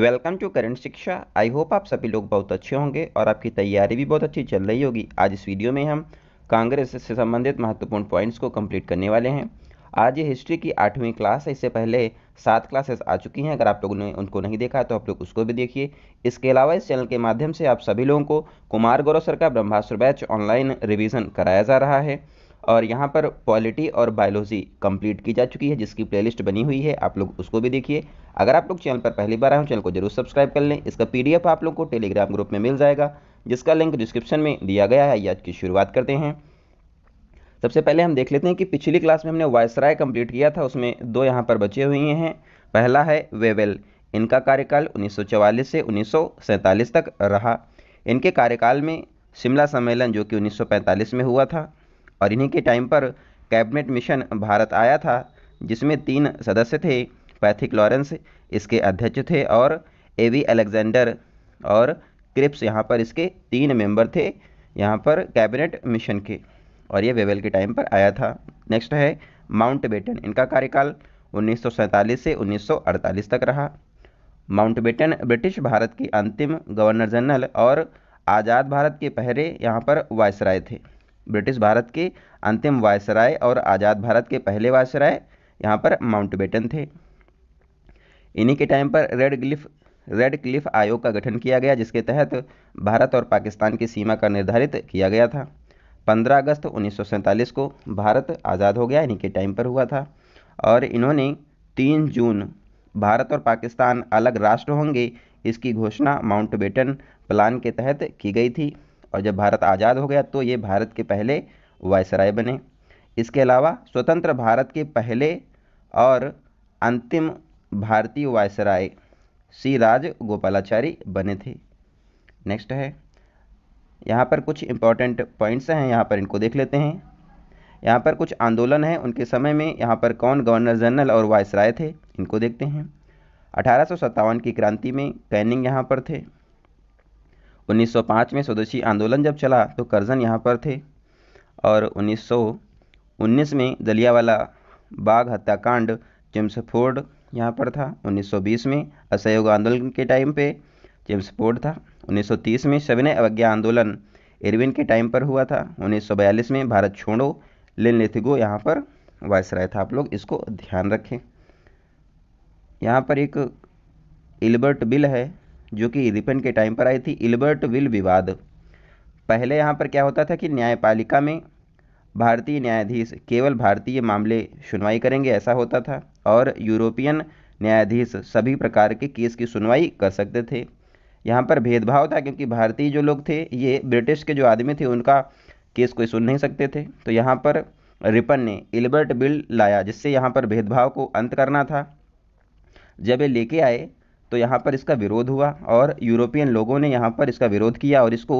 welcome to current शिक्षा I hope आप सभी लोग बहुत अच्छे होंगे और आपकी तैयारी भी बहुत अच्छी चल रही होगी आज इस वीडियो में हम कांग्रेस से संबंधित महत्वपूर्ण पॉइंट्स को कंप्लीट करने वाले हैं आज ये हिस्ट्री की आठवीं क्लास है इससे पहले सात क्लासेस आ चुकी हैं अगर आप लोगों ने उनको नहीं देखा तो आप लोग उसको भी देखिए इसके अलावा इस चैनल के माध्यम से आप सभी लोगों को कुमार गौरव सर का ब्रह्मास्त्र बैच ऑनलाइन रिविज़न कराया जा रहा है और यहाँ पर पॉलिटी और बायोलॉजी कंप्लीट की जा चुकी है जिसकी प्लेलिस्ट बनी हुई है आप लोग उसको भी देखिए अगर आप लोग चैनल पर पहली बार आए हो चैनल को जरूर सब्सक्राइब कर लें इसका पीडीएफ आप लोग को टेलीग्राम ग्रुप में मिल जाएगा जिसका लिंक डिस्क्रिप्शन में दिया गया है आज की शुरुआत करते हैं सबसे पहले हम देख लेते हैं कि पिछली क्लास में हमने वायसराय कंप्लीट किया था उसमें दो यहाँ पर बचे हुए हैं पहला है वेवेल इनका कार्यकाल 1944 से उन्नीस तक रहा इनके कार्यकाल में शिमला सम्मेलन जो कि 1945 में हुआ था और इन्हीं के टाइम पर कैबिनेट मिशन भारत आया था जिसमें तीन सदस्य थे पैथिक लॉरेंस इसके अध्यक्ष थे और ए वी अलेक्जेंडर और क्रिप्स यहाँ पर इसके तीन मेंबर थे यहाँ पर कैबिनेट मिशन के और ये वेवेल के टाइम पर आया था नेक्स्ट है माउंट बेटन इनका कार्यकाल उन्नीस से उन्नीस तक रहा माउंट बेटन ब्रिटिश भारत के अंतिम गवर्नर जनरल और आज़ाद भारत के पहले यहाँ पर वायसराय थे ब्रिटिश भारत के अंतिम वायसराय और आज़ाद भारत के पहले वायसराय यहाँ पर माउंट बेटन थे इन्हीं के टाइम पर रेड क्लिफ रेड क्लिफ आयोग का गठन किया गया जिसके तहत भारत और पाकिस्तान की सीमा का निर्धारित किया गया था 15 अगस्त उन्नीस को भारत आज़ाद हो गया इन्हीं के टाइम पर हुआ था और इन्होंने 3 जून भारत और पाकिस्तान अलग राष्ट्र होंगे इसकी घोषणा माउंटबेटन प्लान के तहत की गई थी और जब भारत आज़ाद हो गया तो ये भारत के पहले वायसराय बने इसके अलावा स्वतंत्र भारत के पहले और अंतिम भारतीय वायसराय सी राज गोपालाचारी बने थे नेक्स्ट है यहाँ पर कुछ इंपॉर्टेंट पॉइंट्स हैं यहाँ पर इनको देख लेते हैं यहाँ पर कुछ आंदोलन हैं उनके समय में यहाँ पर कौन गवर्नर जनरल और वायसराय थे इनको देखते हैं अठारह की क्रांति में कैनिंग यहाँ पर थे 1905 में स्वदेशी आंदोलन जब चला तो करजन यहाँ पर थे और 1919 में जलियावाला बाग हत्याकांड जेम्स फोर्ड यहाँ पर था 1920 में असहयोग आंदोलन के टाइम पे जेम्स फोर्ड था 1930 में सविनय अवज्ञा आंदोलन इरविन के टाइम पर हुआ था 1942 में भारत छोड़ो लिन लेथिगो यहाँ पर वायसराय था आप लोग इसको ध्यान रखें यहाँ पर एक इल्बर्ट बिल है जो कि रिपन के टाइम पर आई थी इल्बर्ट विल विवाद पहले यहाँ पर क्या होता था कि न्यायपालिका में भारतीय न्यायाधीश केवल भारतीय मामले सुनवाई करेंगे ऐसा होता था और यूरोपियन न्यायाधीश सभी प्रकार के केस की सुनवाई कर सकते थे यहाँ पर भेदभाव था क्योंकि भारतीय जो लोग थे ये ब्रिटिश के जो आदमी थे उनका केस कोई सुन नहीं सकते थे तो यहाँ पर रिपन ने इल्बर्ट बिल लाया जिससे यहाँ पर भेदभाव को अंत करना था जब ये लेके आए तो यहाँ पर इसका विरोध हुआ और यूरोपियन लोगों ने यहाँ पर इसका विरोध किया और इसको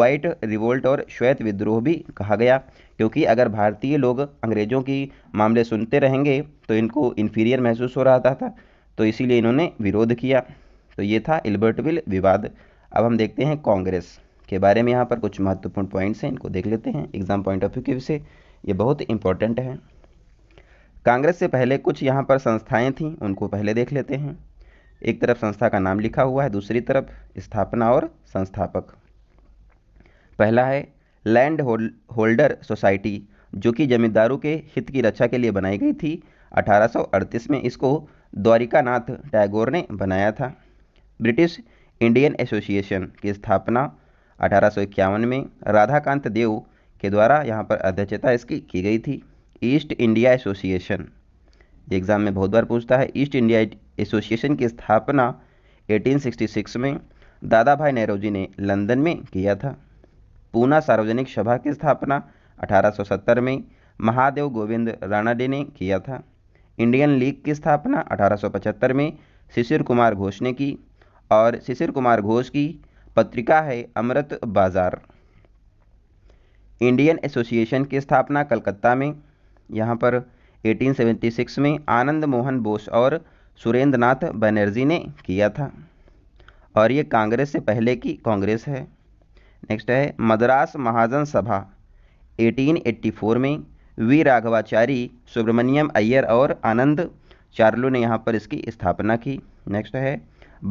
वाइट रिवोल्ट और श्वेत विद्रोह भी कहा गया क्योंकि अगर भारतीय लोग अंग्रेज़ों की मामले सुनते रहेंगे तो इनको इन्फीरियर महसूस हो रहा था तो इसीलिए इन्होंने विरोध किया तो ये था एल्बर्टविल विवाद अब हम देखते हैं कांग्रेस के बारे में यहाँ पर कुछ महत्वपूर्ण पॉइंट्स हैं इनको देख लेते हैं एग्ज़ाम पॉइंट ऑफ व्यू के से ये बहुत इंपॉर्टेंट है कांग्रेस से पहले कुछ यहाँ पर संस्थाएं थीं उनको पहले देख लेते हैं एक तरफ संस्था का नाम लिखा हुआ है दूसरी तरफ स्थापना और संस्थापक पहला है लैंड होल्डर सोसाइटी जो कि जमींदारों के हित की रक्षा के लिए बनाई गई थी 1838 में इसको द्वारिकानाथ टैगोर ने बनाया था ब्रिटिश इंडियन एसोसिएशन की स्थापना अठारह में राधाकांत देव के द्वारा यहाँ पर अध्यक्षता इसकी की गई थी ईस्ट इंडिया एसोसिएशन एग्ज़ाम में बहुत बार पूछता है ईस्ट इंडिया एसोसिएशन की स्थापना 1866 में दादा भाई नेहरू ने लंदन में किया था पूना सार्वजनिक सभा की स्थापना 1870 में महादेव गोविंद राणाडे ने किया था इंडियन लीग की स्थापना 1875 में शिशिर कुमार घोष ने की और शिशिर कुमार घोष की पत्रिका है अमृत बाजार इंडियन एसोसिएशन की स्थापना कलकत्ता में यहाँ पर 1876 में आनंद मोहन बोस और सुरेंद्र नाथ बनर्जी ने किया था और ये कांग्रेस से पहले की कांग्रेस है नेक्स्ट है मद्रास महाजन सभा 1884 में वी राघवाचारी सुब्रमण्यम अय्यर और आनंद चार्लू ने यहाँ पर इसकी स्थापना की नेक्स्ट है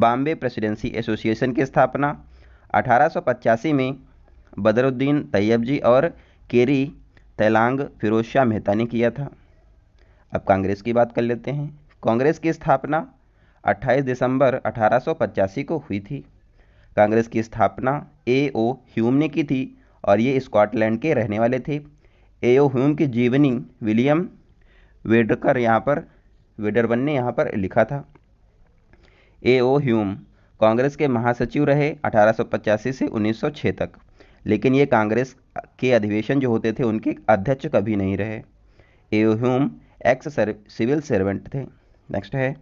बॉम्बे प्रेसिडेंसी एसोसिएशन की स्थापना 1885 में बदरुद्दीन तैयब जी और केरी तैलांग फिरोज शाह मेहता ने किया था अब कांग्रेस की बात कर लेते हैं कांग्रेस की स्थापना 28 दिसंबर 1885 को हुई थी कांग्रेस की स्थापना ए ओ ह्यूम ने की थी और ये स्कॉटलैंड के रहने वाले थे ए ओ ह्यूम की जीवनी विलियम वेडकर यहाँ पर वेडरवन ने यहाँ पर लिखा था ए ओ ह्यूम कांग्रेस के महासचिव रहे 1885 से 1906 तक लेकिन ये कांग्रेस के अधिवेशन जो होते थे उनके अध्यक्ष कभी नहीं रहे A O Hume ex civil servant थे नेक्स्ट है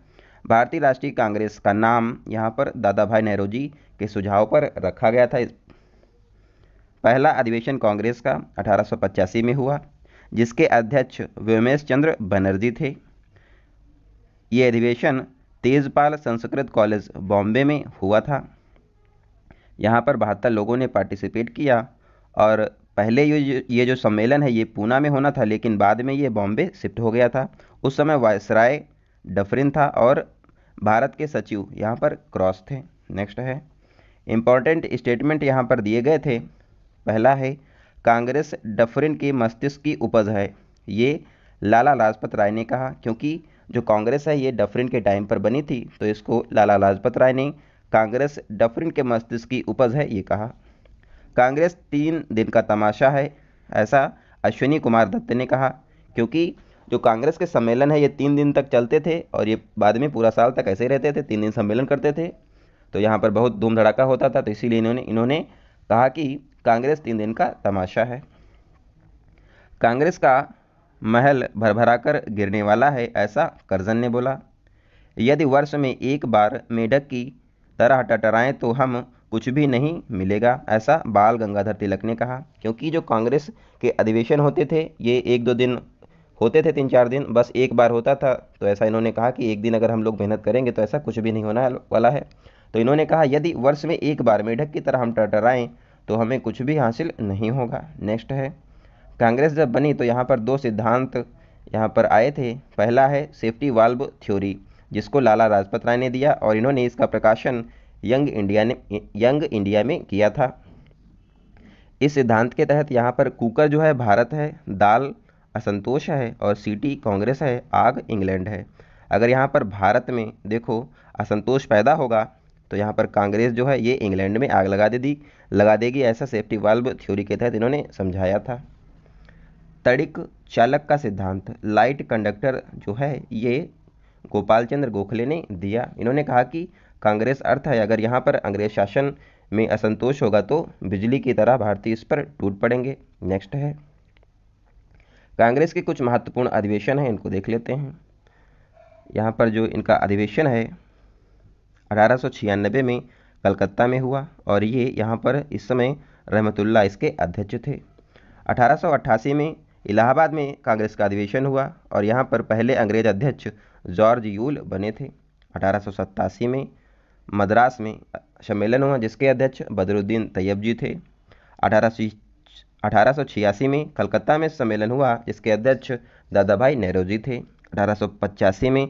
भारतीय राष्ट्रीय कांग्रेस का नाम यहाँ पर दादा भाई नेहरू जी के सुझाव पर रखा गया था पहला अधिवेशन कांग्रेस का अठारह में हुआ जिसके अध्यक्ष व्योमेश चंद्र बनर्जी थे ये अधिवेशन तेजपाल संस्कृत कॉलेज बॉम्बे में हुआ था यहाँ पर बहत्तर लोगों ने पार्टिसिपेट किया और पहले ये ये जो सम्मेलन है ये पूना में होना था लेकिन बाद में ये बॉम्बे शिफ्ट हो गया था उस समय वायसराय डफरिन था और भारत के सचिव यहाँ पर क्रॉस थे नेक्स्ट है इम्पॉर्टेंट स्टेटमेंट यहाँ पर दिए गए थे पहला है कांग्रेस डफरिन के मस्तिष्क की उपज है ये लाला लाजपत राय ने कहा क्योंकि जो कांग्रेस है ये डफरिन के टाइम पर बनी थी तो इसको लाला लाजपत राय ने कांग्रेस डफरिन के मस्तिष्क की उपज है ये कहा कांग्रेस तीन दिन का तमाशा है ऐसा अश्विनी कुमार दत्त ने कहा क्योंकि जो कांग्रेस के सम्मेलन है ये तीन दिन तक चलते थे और ये बाद में पूरा साल तक ऐसे ही रहते थे तीन दिन सम्मेलन करते थे तो यहाँ पर बहुत धूम धड़ाका होता था तो इसीलिए इन्होंने इन्होंने कहा कि कांग्रेस तीन दिन का तमाशा है कांग्रेस का महल भरभरा कर गिरने वाला है ऐसा करजन ने बोला यदि वर्ष में एक बार मेढक की तरह टटराएं तो हम कुछ भी नहीं मिलेगा ऐसा बाल गंगाधर तिलक ने कहा क्योंकि जो कांग्रेस के अधिवेशन होते थे ये एक दो दिन होते थे तीन चार दिन बस एक बार होता था तो ऐसा इन्होंने कहा कि एक दिन अगर हम लोग मेहनत करेंगे तो ऐसा कुछ भी नहीं होना वाला है तो इन्होंने कहा यदि वर्ष में एक बार मेढक की तरह हम टटराएं तो हमें कुछ भी हासिल नहीं होगा नेक्स्ट है कांग्रेस जब बनी तो यहाँ पर दो सिद्धांत यहाँ पर आए थे पहला है सेफ्टी वाल्व थ्योरी जिसको लाला लाजपत राय ने दिया और इन्होंने इसका प्रकाशन यंग इंडिया ने यंग इंडिया में किया था इस सिद्धांत के तहत यहाँ पर कुकर जो है भारत है दाल असंतोष है और सिटी कांग्रेस है आग इंग्लैंड है अगर यहाँ पर भारत में देखो असंतोष पैदा होगा तो यहाँ पर कांग्रेस जो है ये इंग्लैंड में आग लगा दे दी लगा देगी ऐसा सेफ्टी वाल्व थ्योरी के तहत इन्होंने समझाया था तड़िक चालक का सिद्धांत लाइट कंडक्टर जो है ये गोपाल चंद्र गोखले ने दिया इन्होंने कहा कि कांग्रेस अर्थ है अगर यहाँ पर अंग्रेज शासन में असंतोष होगा तो बिजली की तरह भारतीय इस पर टूट पड़ेंगे नेक्स्ट है कांग्रेस के कुछ महत्वपूर्ण अधिवेशन हैं इनको देख लेते हैं यहाँ पर जो इनका अधिवेशन है अठारह में कलकत्ता में हुआ और ये यहाँ पर इस समय रहमतुल्ला इसके अध्यक्ष थे अठारह में इलाहाबाद में कांग्रेस का अधिवेशन हुआ और यहाँ पर पहले अंग्रेज अध्यक्ष जॉर्ज यूल बने थे अठारह में मद्रास में सम्मेलन हुआ जिसके अध्यक्ष बदरुद्दीन तैयब जी थे अठारह 1886 में कलकत्ता में सम्मेलन हुआ जिसके अध्यक्ष दादा भाई नेहरू जी थे अठारह में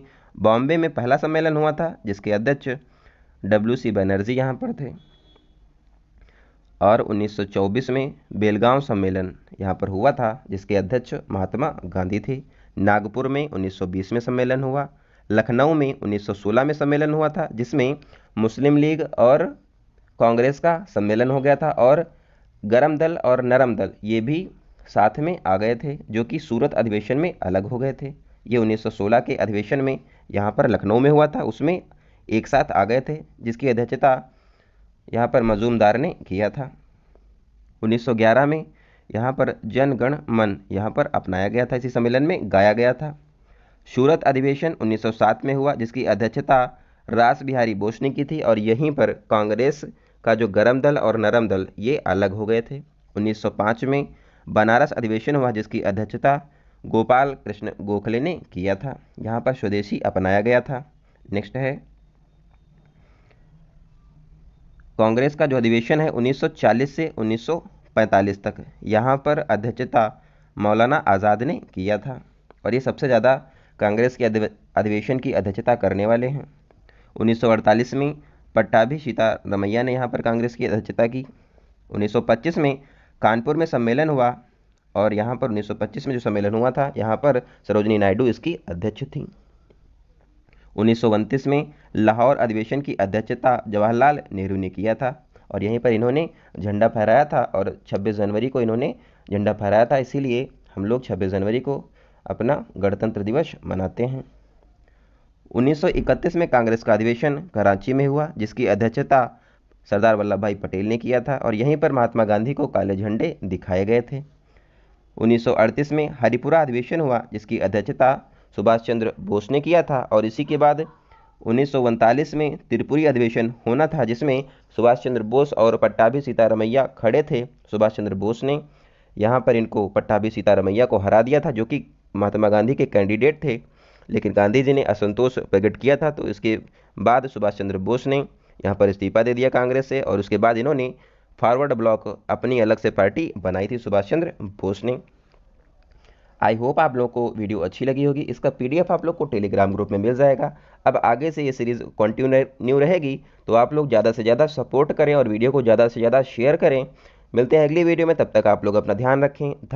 बॉम्बे में पहला सम्मेलन हुआ था जिसके अध्यक्ष डब्ल्यू सी बनर्जी यहाँ पर थे और 1924 में बेलगांव सम्मेलन यहाँ पर हुआ था जिसके अध्यक्ष महात्मा गांधी थे नागपुर में 1920 में सम्मेलन हुआ लखनऊ में 1916 में सम्मेलन हुआ था जिसमें मुस्लिम लीग और कांग्रेस का सम्मेलन हो गया था और गर्म दल और नरम दल ये भी साथ में आ गए थे जो कि सूरत अधिवेशन में अलग हो गए थे ये 1916 के अधिवेशन में यहाँ पर लखनऊ में हुआ था उसमें एक साथ आ गए थे जिसकी अध्यक्षता यहाँ पर मजूमदार ने किया था 1911 में यहाँ पर जनगण मन यहाँ पर अपनाया गया था इसी सम्मेलन में गाया गया था सूरत अधिवेशन 1907 में हुआ जिसकी अध्यक्षता रास बिहारी बोस ने की थी और यहीं पर कांग्रेस का जो गर्म दल और नरम दल ये अलग हो गए थे 1905 में बनारस अधिवेशन हुआ जिसकी अध्यक्षता गोपाल कृष्ण गोखले ने किया था यहाँ पर स्वदेशी अपनाया गया था नेक्स्ट है कांग्रेस का जो अधिवेशन है 1940 से 1945 तक यहाँ पर अध्यक्षता मौलाना आज़ाद ने किया था और ये सबसे ज़्यादा कांग्रेस के अधिवेशन की अध्यक्षता करने वाले हैं 1948 में पट्टाभी रमैया ने यहाँ पर कांग्रेस की अध्यक्षता की 1925 में कानपुर में सम्मेलन हुआ और यहाँ पर 1925 में जो सम्मेलन हुआ था यहाँ पर सरोजनी नायडू इसकी अध्यक्ष थी उन्नीस में लाहौर अधिवेशन की अध्यक्षता जवाहरलाल नेहरू ने किया था और यहीं पर इन्होंने झंडा फहराया था और 26 जनवरी को इन्होंने झंडा फहराया था इसीलिए हम लोग 26 जनवरी को अपना गणतंत्र दिवस मनाते हैं 1931 में कांग्रेस का अधिवेशन कराची में हुआ जिसकी अध्यक्षता सरदार वल्लभ भाई पटेल ने किया था और यहीं पर महात्मा गांधी को काले झंडे दिखाए गए थे 1938 में हरिपुरा अधिवेशन हुआ जिसकी अध्यक्षता सुभाष चंद्र बोस ने किया था और इसी के बाद उन्नीस में त्रिपुरी अधिवेशन होना था जिसमें सुभाष चंद्र बोस और पट्टाभी सीतारमैया खड़े थे सुभाष चंद्र बोस ने यहाँ पर इनको पट्टाभी सीतारमैया को हरा दिया था जो कि महात्मा गांधी के कैंडिडेट थे लेकिन गांधी जी ने असंतोष प्रकट किया था तो इसके बाद सुभाष चंद्र बोस ने यहाँ पर इस्तीफा दे दिया कांग्रेस से और उसके बाद इन्होंने फॉरवर्ड ब्लॉक अपनी अलग से पार्टी बनाई थी सुभाष चंद्र बोस ने आई होप आप लोगों को वीडियो अच्छी लगी होगी इसका पीडीएफ आप लोग को टेलीग्राम ग्रुप में मिल जाएगा अब आगे से ये सीरीज़ कंटिन्यू रहेगी तो आप लोग ज़्यादा से ज़्यादा सपोर्ट करें और वीडियो को ज़्यादा से ज़्यादा शेयर करें मिलते हैं अगली वीडियो में तब तक आप लोग अपना ध्यान रखें